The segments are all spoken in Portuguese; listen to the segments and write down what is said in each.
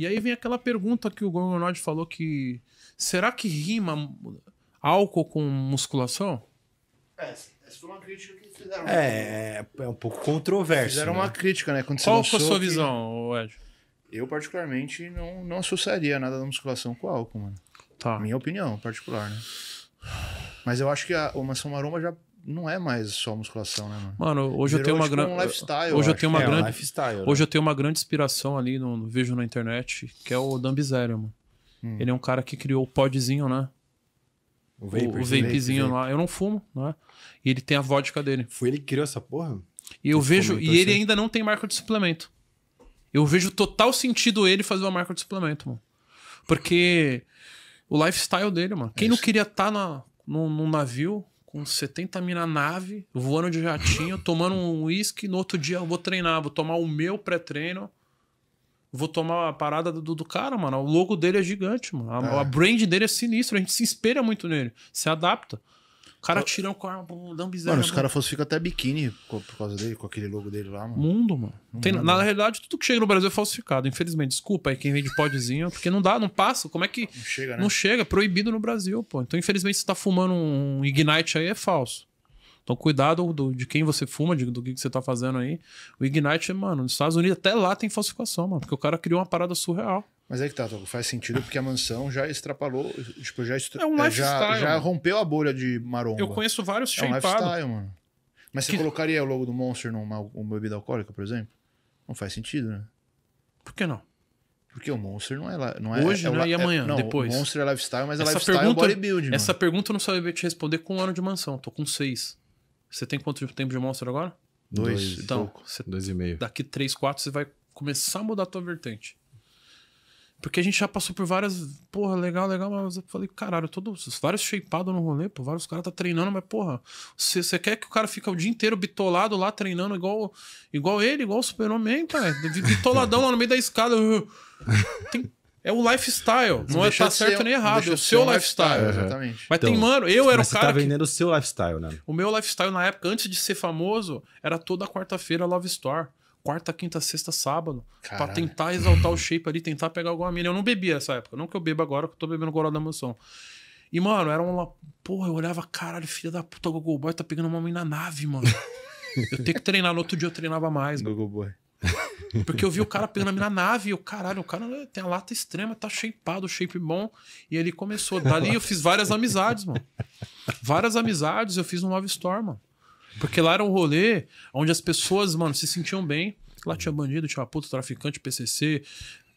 E aí vem aquela pergunta que o Gorgonod falou que será que rima álcool com musculação? É, essa foi uma crítica que fizeram. Né? É, é, é um pouco controverso. Fizeram né? uma crítica, né? Quando Qual foi a sua visão, Ed? Eu, particularmente, não, não associaria nada da musculação com álcool, mano. Tá. Minha opinião particular, né? Mas eu acho que a, o Mansão Maromba já não é mais só musculação, né, mano? Mano, hoje Virou, eu tenho uma tipo, grande. Um lifestyle, hoje eu, tenho uma é, grande. Né? hoje eu tenho uma grande inspiração ali no, no na internet, que é o Dan Bizeria, mano. Hum. Ele é um cara que criou o podzinho, né? O, vapor, o, o vapezinho vape. lá. Eu não fumo, né? E ele tem a vodka dele. Foi ele que criou essa porra? E eu vejo. E assim? ele ainda não tem marca de suplemento. Eu vejo total sentido ele fazer uma marca de suplemento, mano. Porque o lifestyle dele, mano. Quem é não queria estar tá na, num navio com 70 mil na nave, voando de jatinho, tomando um uísque. No outro dia eu vou treinar, vou tomar o meu pré-treino. Vou tomar a parada do, do cara, mano. O logo dele é gigante, mano. A, é. a brand dele é sinistro. A gente se espelha muito nele, se adapta. O cara atirando com a arma, um bizarro. Mano, os caras falsificam até biquíni por causa dele, com aquele logo dele lá, mano. Mundo, mano. Tem, mundo, na, na realidade, tudo que chega no Brasil é falsificado. Infelizmente, desculpa aí quem vende podzinho, porque não dá, não passa. Como é que. Não chega, né? Não chega, é proibido no Brasil, pô. Então, infelizmente, você tá fumando um Ignite aí, é falso. Então, cuidado do, de quem você fuma, de, do que, que você tá fazendo aí. O Ignite, mano, nos Estados Unidos, até lá tem falsificação, mano, porque o cara criou uma parada surreal. Mas é que tá, faz sentido porque a mansão já extrapolou, tipo, já, é um é, já, já rompeu a bolha de maromba. Eu conheço vários é um lifestyle, mano. Mas que... você colocaria o logo do Monster numa uma bebida alcoólica, por exemplo? Não faz sentido, né? Por que não? Porque o Monster não é lá. Não é, Hoje, é, né? É, e amanhã, é, não, depois. O Monster é lifestyle, mas é essa é lifestyle pergunta, é bodybuilding. Essa mano. pergunta eu não sabia te responder com um ano de mansão. Tô com seis. Você tem quanto tempo de Monster agora? Dois. Dois então, pouco. dois e meio. Daqui três, quatro, você vai começar a mudar a tua vertente. Porque a gente já passou por várias. Porra, legal, legal, mas eu falei, caralho, todos vários shapeados no rolê, pô, vários caras tá treinando, mas, porra, você quer que o cara fique o dia inteiro bitolado lá treinando igual igual ele, igual o Super-Homem, cara. Bitoladão lá no meio da escada. Tem, é o lifestyle. Não é tá certo nem errado. É o seu lifestyle. lifestyle. Exatamente. Mas então, tem, mano, eu era o cara. Você tá vendendo o seu lifestyle, né? O meu lifestyle na época, antes de ser famoso, era toda quarta-feira Love Store quarta, quinta, sexta, sábado, para tentar exaltar o shape ali, tentar pegar alguma mina. Eu não bebia essa época, não que eu beba agora, que eu tô bebendo goró da mansão. E, mano, era uma. Porra, eu olhava, caralho, filha da puta, o Google Boy tá pegando uma mina na nave, mano. eu tenho que treinar, no outro dia eu treinava mais. Google Boy. Porque eu vi o cara pegando a mina na nave e o caralho, o cara né, tem a lata extrema, tá shapeado, shape bom. E ele começou. Dali eu fiz várias amizades, mano. Várias amizades, eu fiz um Love Store, mano. Porque lá era um rolê onde as pessoas, mano, se sentiam bem. Lá tinha bandido, tinha puto, traficante, PCC.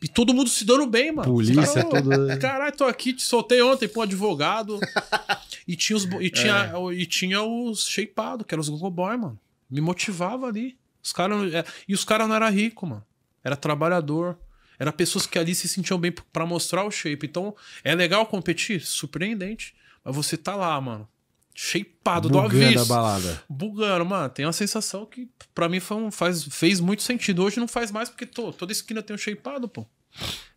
E todo mundo se dando bem, mano. Polícia, todo né? Caralho, tô aqui, te soltei ontem pro advogado. e tinha os, e tinha, é. e tinha os shapeado, que eram os Google Boy, mano. Me motivava ali. Os cara, é, e os caras não eram ricos, mano. Era trabalhador. Era pessoas que ali se sentiam bem para mostrar o shape. Então, é legal competir? Surpreendente. Mas você tá lá, mano shapeado Bugando do balada. Bugando, mano. Tem uma sensação que para mim foi um, faz, fez muito sentido. Hoje não faz mais porque tô, toda esquina tem um shapeado, pô.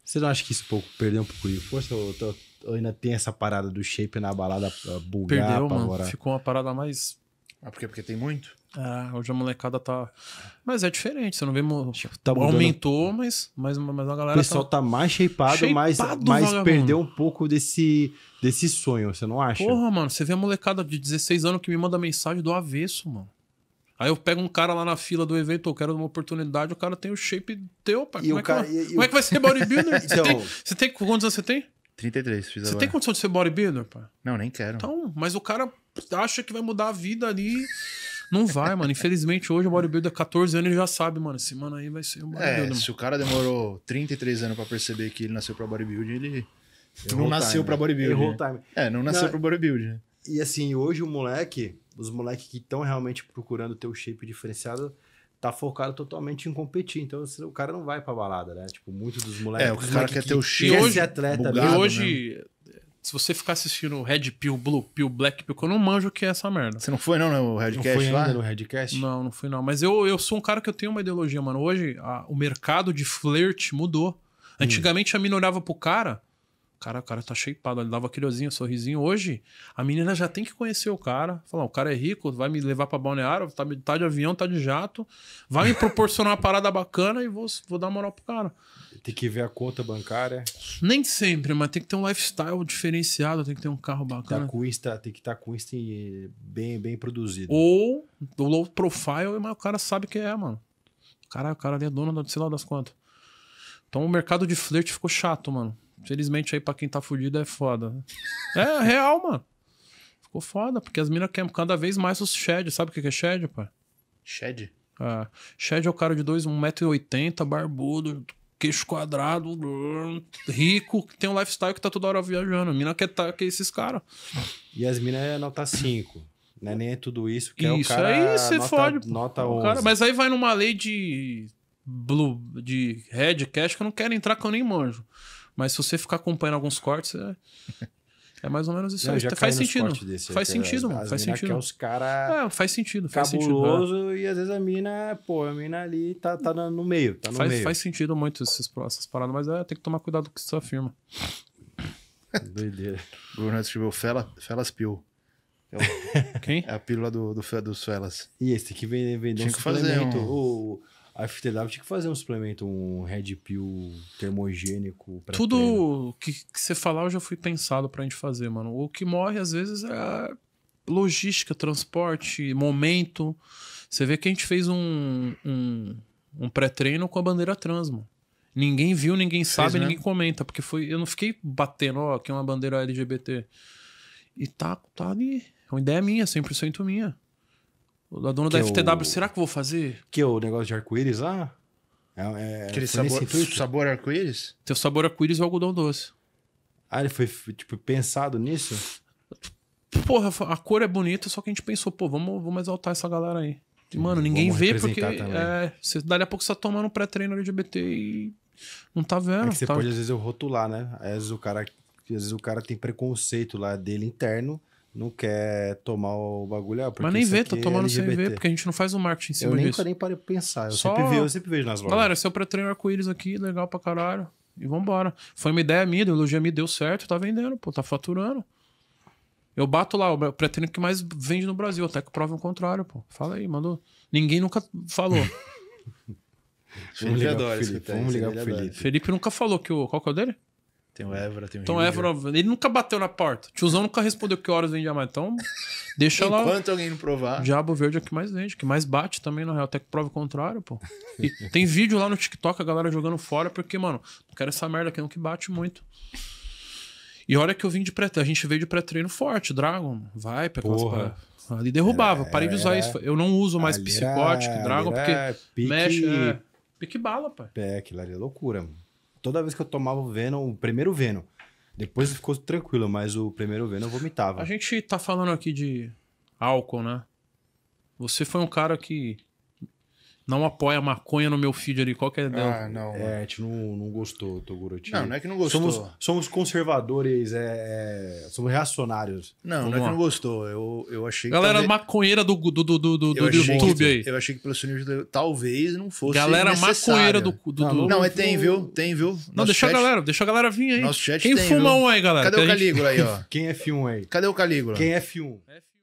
Você não acha que isso pouco perdeu um pouco de força? Ou, tô, ou ainda tem essa parada do shape na balada ah, bugar, Perdeu, mano. Ficou uma parada mais... Ah, porque, porque tem muito? Ah, hoje a molecada tá. Mas é diferente, você não vê. Tipo, tá Aumentou, mas, mas, mas a galera. O pessoal tá, tá mais shapeado, mais, mas, mas perdeu um pouco desse, desse sonho, você não acha? Porra, mano, você vê a molecada de 16 anos que me manda mensagem do avesso, mano. Aí eu pego um cara lá na fila do evento, eu quero uma oportunidade, o cara tem o shape teu, pai. E como, é, cara, que, e, como e é que vai ser bodybuilder? você, tem, então. você tem quantos anos você tem? 33, fiz Você agora. tem condição de ser bodybuilder, pai? Não, nem quero. Então, mas o cara acha que vai mudar a vida ali. Não vai, mano. Infelizmente, hoje o bodybuilder 14 anos ele já sabe, mano. Esse mano aí vai ser um é, bodybuilder. É, se o cara demorou 33 anos pra perceber que ele nasceu pra bodybuilding, ele. Errou não nasceu time, pra né? bodybuilding. Errou o time. É, não nasceu pra bodybuilding. E assim, hoje o moleque, os moleques que estão realmente procurando ter o shape diferenciado, tá focado totalmente em competir. Então o cara não vai pra balada, né? Tipo, muitos dos moleques. É, o cara quer que ter o shape. hoje, atleta bugado, E hoje, né? Se você ficar assistindo Red Pill, Blue Pill, Black Pill, que eu não manjo o que é essa merda. Você não foi não no Redcast não foi lá? no Redcast? Não, não fui não. Mas eu, eu sou um cara que eu tenho uma ideologia, mano. Hoje a, o mercado de flirt mudou. Antigamente hum. a mina olhava pro cara, Cara, o cara tá shapeado, ele dava aquele olhinho, sorrisinho. Hoje, a menina já tem que conhecer o cara. Falar, o cara é rico, vai me levar pra balneário, tá, tá de avião, tá de jato, vai me proporcionar uma parada bacana e vou, vou dar moral pro cara. Tem que ver a conta bancária. Nem sempre, mas tem que ter um lifestyle diferenciado, tem que ter um carro tá bacana. Tá com Insta, tem que estar tá com Insta bem, bem produzido. Ou do low profile, mas o cara sabe que é, mano. Cara, o cara ali é dono, sei lá das contas. Então o mercado de flerte ficou chato, mano. Felizmente aí pra quem tá fudido é foda. Né? É, real, mano. Ficou foda, porque as minas querem cada vez mais os shed. Sabe o que é shed, pai? Shed? É. Shed é o cara de 1,80m, barbudo, queixo quadrado, rico, que tem um lifestyle que tá toda hora viajando. A mina quer tá, que esses caras. E as minas é nota 5. Né? Nem é tudo isso que isso, é o cara. Isso aí você nota, fode. Nota 11. Cara, mas aí vai numa lei de blue, de red cash que eu não quero entrar que eu nem manjo. Mas se você ficar acompanhando alguns cortes, é, é mais ou menos isso. Não, faz sentido. Desse, faz sentido, mano. Faz sentido. faz é os cara é, faz sentido. Faz é. cabuloso sentido, e às vezes a mina, pô, a mina ali tá, tá no meio. Tá no faz, meio. faz sentido muito esses, essas paradas, mas é, tem que tomar cuidado com o que você afirma. Doideira. O Bruno escreveu Fela, Felas Pill. É Quem? É a pílula do, do, dos Felas. E esse que vem, vem Tinha um que fazer um... O, a FTW tinha que fazer um suplemento, um Red Pill termogênico. Pra Tudo né? que, que você falar eu já fui pensado pra gente fazer, mano. O que morre às vezes é logística, transporte, momento. Você vê que a gente fez um, um, um pré-treino com a bandeira trans, mano. Ninguém viu, ninguém sabe, Fez, né? ninguém comenta, porque foi, eu não fiquei batendo, ó, aqui é uma bandeira LGBT. E tá, tá ali. É uma ideia minha, 100% minha. A dona que da FTW, é o... será que eu vou fazer? Que é o negócio de arco-íris lá? É, é, Aquele sabor, sabor arco-íris? Teu sabor arco-íris é o algodão doce. Ah, ele foi, tipo, pensado nisso? Porra, a cor é bonita, só que a gente pensou, pô, vamos, vamos exaltar essa galera aí. E, mano, ninguém vamos vê porque. É, também. É, você, dali a pouco você tá tomando um pré-treino LGBT e. Não tá é vendo. É que você tá... pode, às vezes, eu rotular, né? Às vezes o cara. Às vezes o cara tem preconceito lá dele interno não quer tomar o bagulho. Ah, Mas nem vê, tá é tomando é sem ver, porque a gente não faz um marketing em cima eu nem, disso. Eu nem parei pra pensar, eu, Só... sempre, vejo, eu sempre vejo nas lojas. Galera, seu é pré-treino arco-íris aqui, legal pra caralho. E vambora. Foi uma ideia minha, a ideologia me deu certo, tá vendendo, pô, tá faturando. Eu bato lá, o pré-treino que mais vende no Brasil, até que prova o contrário, pô. Fala aí, mandou. Ninguém nunca falou. Vamos ligar, Felipe. Vamos ligar pro Felipe. Felipe nunca falou que o. Qual que é o dele? Tem o Évora, tem o Então, Évora, ele nunca bateu na porta. Tiozão nunca respondeu que horas vendia mais. Então, deixa Enquanto lá. Enquanto alguém não provar. Diabo Verde é o que mais vende, que mais bate também, na real. Até que prova o contrário, pô. E tem vídeo lá no TikTok, a galera jogando fora, porque, mano, não quero essa merda aqui, não que bate muito. E olha que eu vim de pré A gente veio de pré-treino forte, Dragon. Vai, pega Porra. Umas... Ali derrubava, era, parei de usar isso. Eu não uso mais psicótico, era, Dragon, porque pique... mexe. É, pique bala, pai. É, aquilo ali é loucura, mano toda vez que eu tomava o Venom, o primeiro Venom, depois ficou tranquilo, mas o primeiro Venom eu vomitava. A gente tá falando aqui de álcool, né? Você foi um cara que não apoia maconha no meu feed ali. Qual que é dela? Ah, não. É, a gente não, não gostou, Toguroti. Não, não é que não gostou. Somos, somos conservadores, é, é, somos reacionários. Não, é Vamos não lá. é que não gostou. Eu, eu achei Galera talvez... maconheira do, do, do, do, do YouTube que, aí. Eu achei que pelo sionismo talvez não fosse Galera necessário. maconheira do, do, do... Não, não é, tem, viu? Tem, viu? Nosso não, deixa chat... a galera, deixa a galera vir aí. Nosso chat Quem tem, fuma viu? um aí, galera? Cadê o Calígula aí, ó? Quem é F1 aí? Cadê o Calígula? Quem é F1? F1.